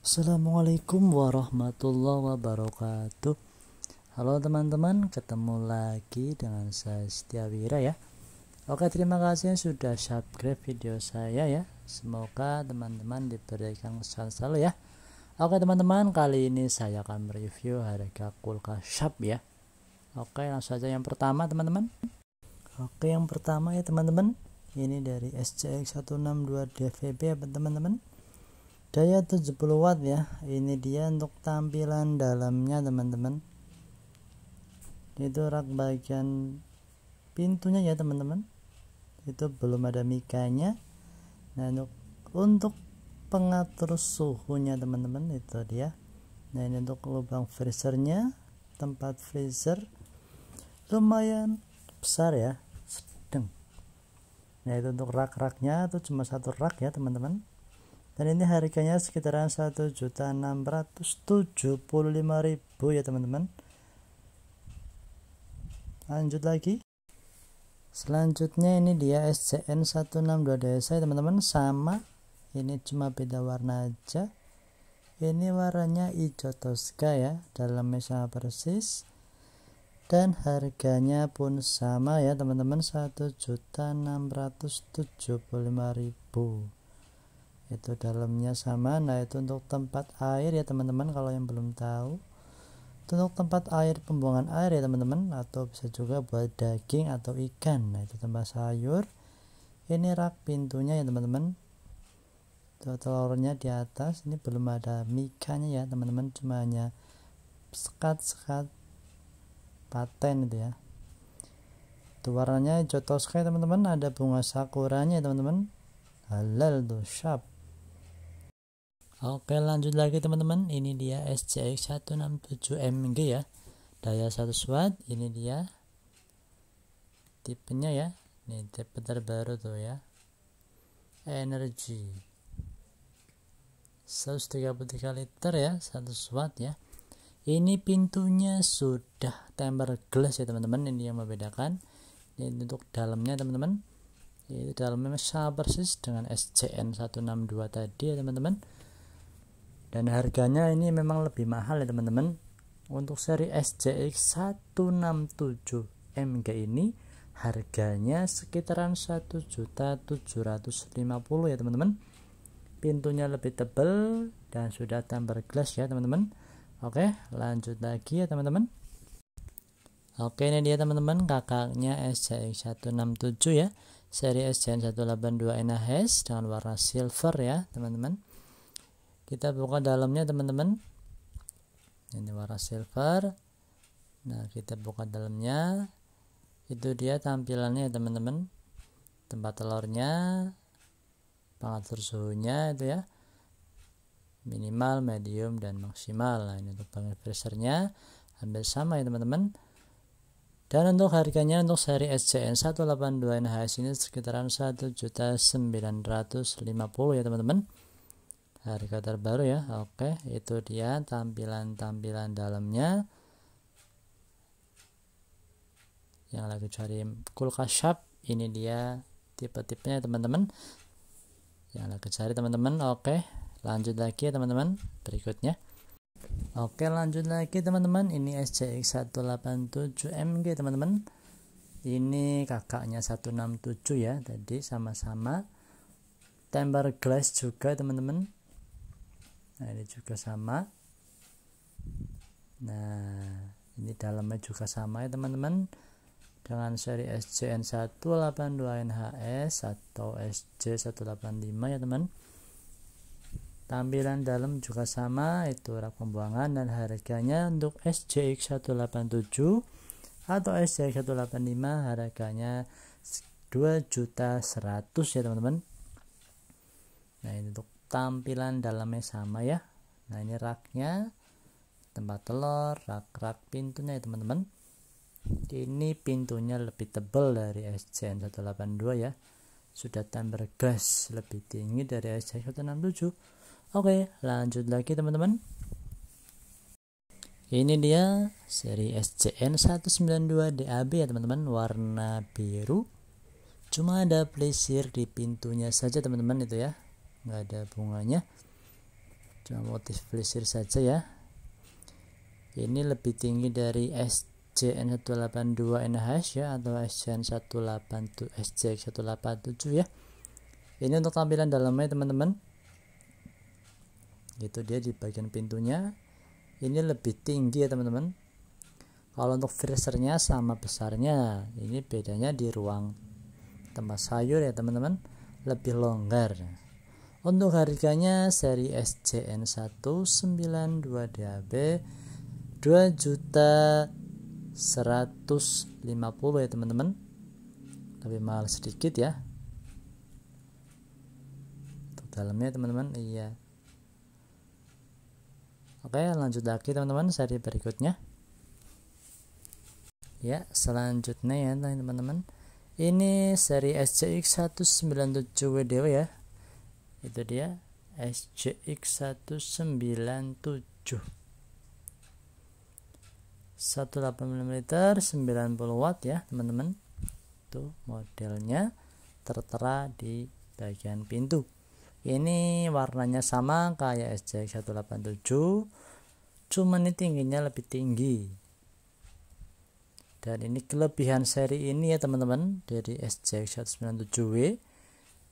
Assalamualaikum warahmatullahi wabarakatuh Halo teman-teman, ketemu lagi dengan saya Setiawira ya Oke terima kasih yang sudah subscribe video saya ya Semoga teman-teman diberikan kesan selalu ya Oke teman-teman, kali ini saya akan mereview harga kulkas Sharp ya Oke langsung saja yang pertama teman-teman Oke yang pertama ya teman-teman Ini dari SCX162DVB ya teman-teman daya 70 watt ya ini dia untuk tampilan dalamnya teman-teman itu rak bagian pintunya ya teman-teman itu belum ada mikanya nah untuk, untuk pengatur suhunya teman-teman itu dia nah ini untuk lubang freezernya tempat freezer lumayan besar ya sedang nah itu untuk rak-raknya itu cuma satu rak ya teman-teman dan ini harganya sekitaran 1.675.000 ya teman-teman lanjut lagi selanjutnya ini dia SCN 162DC ya, teman-teman sama ini cuma beda warna aja ini warnanya hijau toska ya dalamnya sama persis dan harganya pun sama ya teman-teman 1.675.000 itu dalamnya sama nah itu untuk tempat air ya teman-teman kalau yang belum tahu itu untuk tempat air pembuangan air ya teman-teman atau bisa juga buat daging atau ikan nah itu tempat sayur ini rak pintunya ya teman-teman itu telurnya di atas ini belum ada mikanya ya teman-teman cuma hanya sekat-sekat paten itu ya itu warnanya hijau toska ya, teman-teman ada bunga sakuranya ya, teman-teman halal tuh sharp Oke lanjut lagi teman-teman ini dia SCX 167MG ya daya 100 watt ini dia tipenya ya ini tipe terbaru tuh ya Energy 133 liter ya 100 watt ya ini pintunya sudah tempered glass ya teman-teman ini yang membedakan ini untuk dalamnya teman-teman Ini dalamnya sama persis dengan SCN 162 tadi ya teman-teman dan harganya ini memang lebih mahal ya teman-teman untuk seri SJX 167 MG ini harganya sekitaran 1.750 ya teman-teman pintunya lebih tebal dan sudah tambah glass ya teman-teman oke lanjut lagi ya teman-teman oke ini dia teman-teman kakaknya SJX 167 ya seri SJX 182 NHS dengan warna silver ya teman-teman kita buka dalamnya teman-teman ini warna silver nah kita buka dalamnya itu dia tampilannya teman-teman tempat telurnya pengatur suhunya itu ya minimal, medium, dan maksimal nah ini untuk panel freezernya hampir sama ya teman-teman dan untuk harganya untuk seri SCN 182 NHS ini sekitaran 1.950 ya teman-teman harga terbaru ya oke itu dia tampilan-tampilan dalamnya yang lagi cari kulkas shop ini dia tipe-tipenya teman-teman yang lagi cari teman-teman oke lanjut lagi ya teman-teman berikutnya oke lanjut lagi teman-teman ini SCX 187 mg teman-teman ini kakaknya 167 ya tadi sama-sama tempered glass juga teman-teman nah ini juga sama nah ini dalamnya juga sama ya teman-teman dengan seri SJN 182 NHS atau SJ 185 ya teman tampilan dalam juga sama itu rak pembuangan dan harganya untuk SJX 187 atau SJX 185 harganya 2 juta 100 ya teman-teman nah ini untuk tampilan dalamnya sama ya nah ini raknya tempat telur rak-rak pintunya ya teman-teman ini pintunya lebih tebal dari SCN 182 ya sudah tamper glass lebih tinggi dari SJN 167 oke lanjut lagi teman-teman ini dia seri SCN 192 DAB ya teman-teman warna biru cuma ada plesir di pintunya saja teman-teman itu ya nggak ada bunganya cuma motif plesir saja ya ini lebih tinggi dari SJN182NH ya atau SJN187 SJX187 ya ini untuk tampilan dalamnya teman-teman itu dia di bagian pintunya ini lebih tinggi ya teman-teman kalau untuk freezernya sama besarnya ini bedanya di ruang tempat sayur ya teman-teman lebih longgar untuk harganya seri SCN 192DAB 2 juta 150 ya teman-teman tapi mahal sedikit ya untuk dalamnya teman-teman iya oke lanjut lagi teman-teman seri berikutnya ya selanjutnya ya teman-teman ini seri SCX 197 WDW ya itu dia SJX197 18mm 90 watt ya teman-teman itu modelnya tertera di bagian pintu ini warnanya sama kayak SJX187 cuman ini tingginya lebih tinggi dan ini kelebihan seri ini ya teman-teman dari SJX197W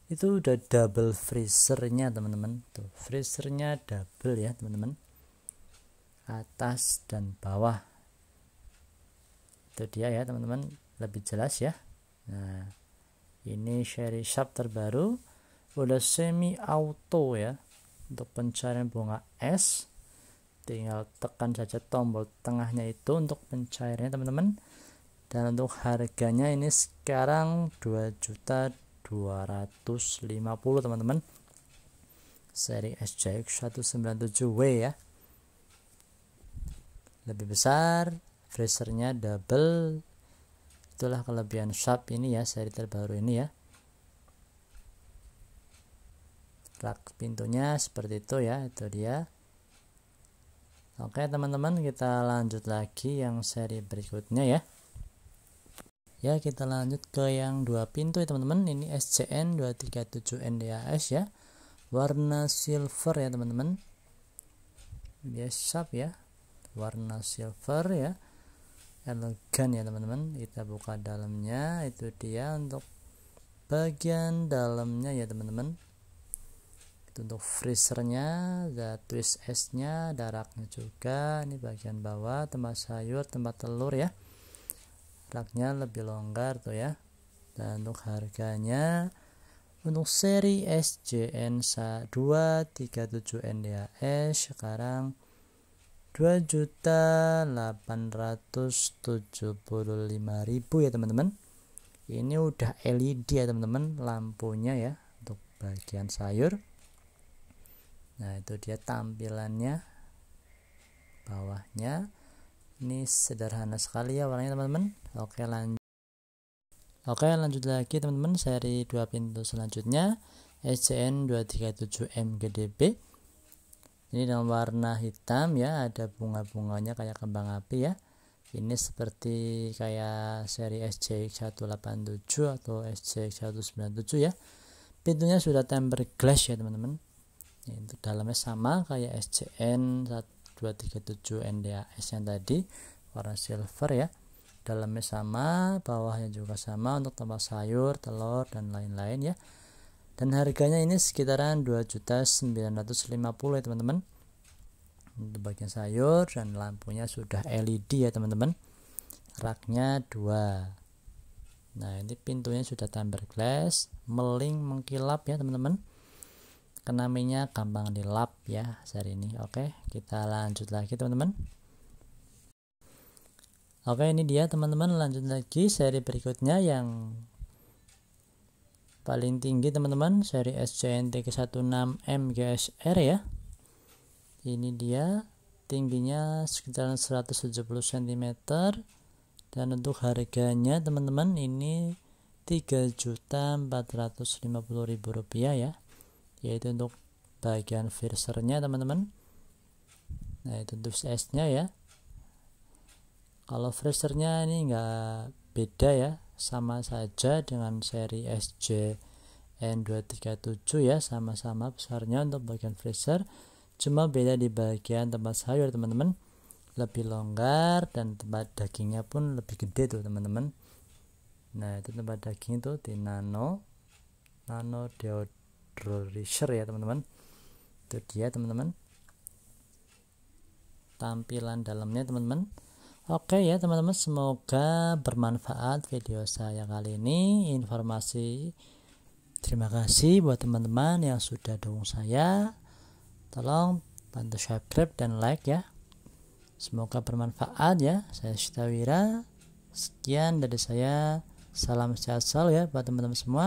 itu udah double freezernya teman-teman tuh freezernya double ya teman-teman atas dan bawah itu dia ya teman-teman lebih jelas ya nah ini sherry shop terbaru udah semi auto ya untuk pencarian bunga es tinggal tekan saja tombol tengahnya itu untuk pencairannya teman-teman dan untuk harganya ini sekarang 2 juta 250 teman-teman seri SJX 197W ya lebih besar freezernya double itulah kelebihan Sharp ini ya seri terbaru ini ya rak pintunya seperti itu ya itu dia oke teman-teman kita lanjut lagi yang seri berikutnya ya ya kita lanjut ke yang dua pintu ya teman-teman ini SCN 237 NDAS ya warna silver ya teman-teman biasa ya warna silver ya elegan ya teman-teman kita buka dalamnya itu dia untuk bagian dalamnya ya teman-teman itu untuk freezernya ada twist S nya ada juga ini bagian bawah tempat sayur tempat telur ya plaknya lebih longgar tuh ya dan untuk harganya untuk seri SJN 237 NDAS sekarang 2.875.000 ya teman-teman ini udah LED ya teman-teman lampunya ya untuk bagian sayur nah itu dia tampilannya bawahnya ini sederhana sekali ya warnanya teman-teman oke lanjut oke lanjut lagi teman-teman seri dua pintu selanjutnya SCN 237MGDB ini dalam warna hitam ya ada bunga-bunganya kayak kembang api ya ini seperti kayak seri SCX187 atau SCX197 ya pintunya sudah tempered glass ya teman-teman itu dalamnya sama kayak SCN 237 NDAS yang tadi warna silver ya dalamnya sama bawahnya juga sama untuk tambah sayur telur dan lain-lain ya dan harganya ini sekitaran 2.950 ya teman-teman untuk bagian sayur dan lampunya sudah LED ya teman-teman raknya dua nah ini pintunya sudah tamper glass meling mengkilap ya teman-teman kena minyak gampang dilap ya seri ini oke kita lanjut lagi teman-teman oke ini dia teman-teman lanjut lagi seri berikutnya yang paling tinggi teman-teman seri ke 16 mgsr ya ini dia tingginya sekitar 170 cm dan untuk harganya teman-teman ini 3.450.000 rupiah ya yaitu untuk bagian versernya teman-teman nah itu untuk S nya ya kalau versernya ini enggak beda ya sama saja dengan seri SJ N237 ya sama-sama besarnya untuk bagian freezer cuma beda di bagian tempat sayur teman-teman lebih longgar dan tempat dagingnya pun lebih gede tuh teman-teman nah itu tempat daging itu di nano nano diode Drolisher ya teman-teman itu dia teman-teman tampilan dalamnya teman-teman Oke ya teman-teman semoga bermanfaat video saya kali ini informasi terima kasih buat teman-teman yang sudah dukung saya tolong bantu subscribe dan like ya semoga bermanfaat ya saya Sita Wira sekian dari saya salam sehat selalu ya buat teman-teman semua